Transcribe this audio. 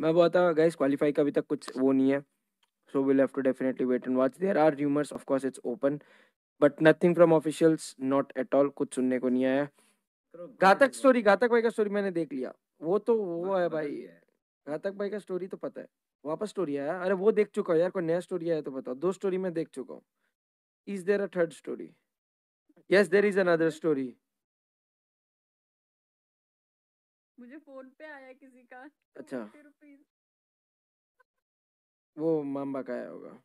मैं बोलता हूँ गाइस क्वालिफाई का अभी तक कुछ वो नहीं है so will have to definitely wait and watch there are rumors of course it's open but nothing from officials not at all कुछ सुनने को नहीं आया घातक स्टोरी घातक भाई का स्टोरी मैंने देख लिया वो तो वो है भाई घातक भाई का स्टोरी तो पता है वापस स्टोरी आया अरे वो देख चुका हूँ यार कोई नया स्टोरी आया तो बताओ दो स्टोरी मैं देख चुका हूँ is there a third story yes there is another story मुझे फोन पे आया किसी का अच्छा वो मामा का आया होगा।